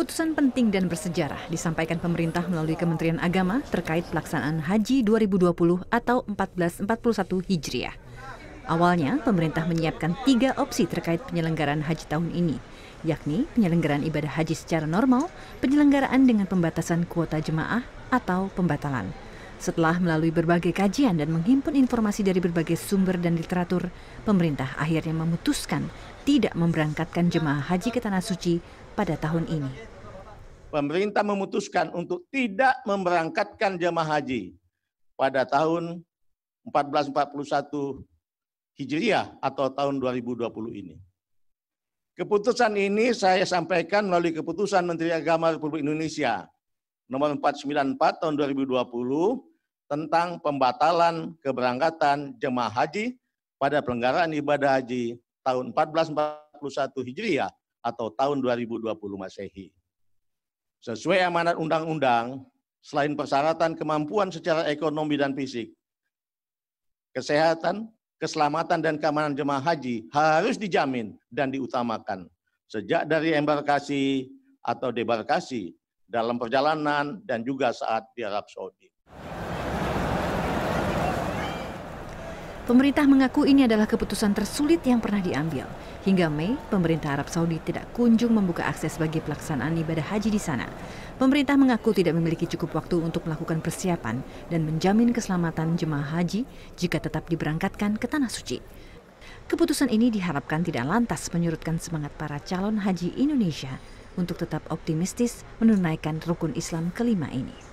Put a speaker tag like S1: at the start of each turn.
S1: Keputusan penting dan bersejarah disampaikan pemerintah melalui Kementerian Agama terkait pelaksanaan Haji 2020 atau 1441 Hijriah. Awalnya, pemerintah menyiapkan tiga opsi terkait penyelenggaraan haji tahun ini, yakni penyelenggaraan ibadah haji secara normal, penyelenggaraan dengan pembatasan kuota jemaah, atau pembatalan. Setelah melalui berbagai kajian dan menghimpun informasi dari berbagai sumber dan literatur, pemerintah akhirnya memutuskan tidak memberangkatkan jemaah haji ke Tanah Suci pada tahun ini.
S2: Pemerintah memutuskan untuk tidak memberangkatkan jemaah haji pada tahun 1441 Hijriah atau tahun 2020 ini. Keputusan ini saya sampaikan melalui keputusan Menteri Agama Republik Indonesia nomor 494 tahun 2020 tentang pembatalan keberangkatan jemaah haji pada pelenggaraan ibadah haji tahun 1441 Hijriah atau tahun 2020 Masehi. Sesuai amanat undang-undang, selain persyaratan kemampuan secara ekonomi dan fisik, kesehatan, keselamatan dan keamanan jemaah haji harus dijamin dan diutamakan sejak dari embarkasi atau debarkasi dalam perjalanan dan juga saat di Arab Saudi.
S1: Pemerintah mengaku ini adalah keputusan tersulit yang pernah diambil. Hingga Mei, pemerintah Arab Saudi tidak kunjung membuka akses bagi pelaksanaan ibadah haji di sana. Pemerintah mengaku tidak memiliki cukup waktu untuk melakukan persiapan dan menjamin keselamatan jemaah haji jika tetap diberangkatkan ke tanah suci. Keputusan ini diharapkan tidak lantas menyurutkan semangat para calon haji Indonesia untuk tetap optimistis menunaikan rukun Islam kelima ini.